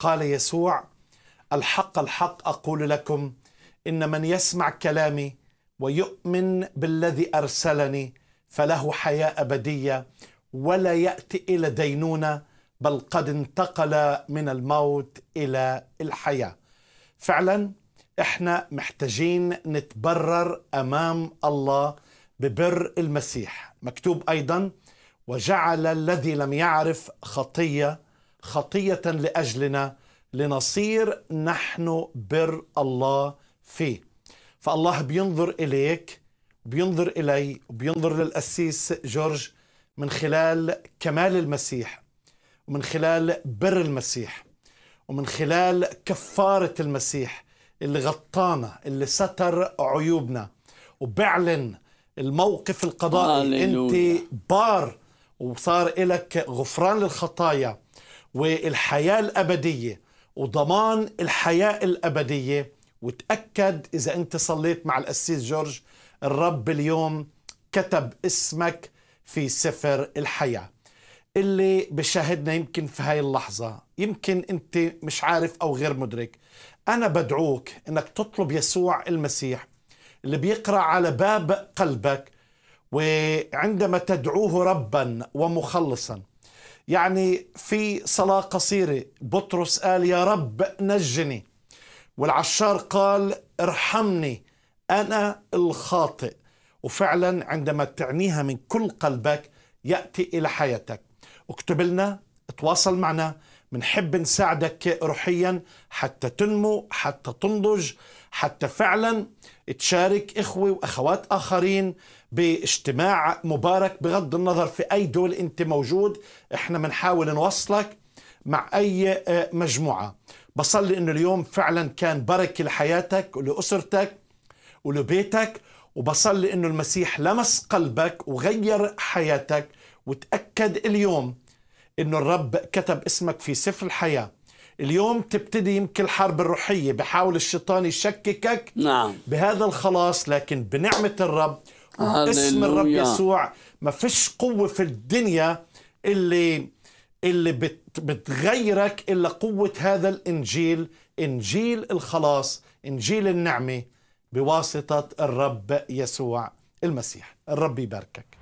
قال يسوع الحق الحق اقول لكم ان من يسمع كلامي ويؤمن بالذي ارسلني فله حياه ابديه ولا ياتي الى دينونه بل قد انتقل من الموت الى الحياه فعلا احنا محتاجين نتبرر امام الله ببر المسيح مكتوب ايضا وجعل الذي لم يعرف خطيه خطية لأجلنا لنصير نحن بر الله فيه فالله بينظر إليك بينظر إلي وبينظر للأسيس جورج من خلال كمال المسيح ومن خلال بر المسيح ومن خلال كفارة المسيح اللي غطانا اللي ستر عيوبنا وبعلن الموقف القضائي انت بار وصار لك غفران للخطايا والحياة الأبدية وضمان الحياة الأبدية وتأكد إذا أنت صليت مع الأسيس جورج الرب اليوم كتب اسمك في سفر الحياة اللي بشاهدنا يمكن في هاي اللحظة يمكن أنت مش عارف أو غير مدرك أنا بدعوك أنك تطلب يسوع المسيح اللي بيقرأ على باب قلبك وعندما تدعوه ربا ومخلصا يعني في صلاة قصيرة بطرس قال يا رب نجني والعشار قال ارحمني أنا الخاطئ وفعلا عندما تعنيها من كل قلبك يأتي إلى حياتك اكتب لنا تواصل معنا بنحب نساعدك روحيا حتى تنمو حتى تنضج حتى فعلا تشارك إخوة وأخوات آخرين باجتماع مبارك بغض النظر في أي دول أنت موجود إحنا بنحاول نوصلك مع أي آه، مجموعة بصلي أنه اليوم فعلا كان بركة لحياتك ولأسرتك ولبيتك وبصلي أنه المسيح لمس قلبك وغير حياتك وتأكد اليوم انه الرب كتب اسمك في سفر الحياه اليوم تبتدي يمكن الحرب الروحيه بحاول الشيطان يشككك نعم. بهذا الخلاص لكن بنعمه الرب اسم الرب يسوع ما فيش قوه في الدنيا اللي اللي بتغيرك الا قوه هذا الانجيل انجيل الخلاص انجيل النعمه بواسطه الرب يسوع المسيح الرب يباركك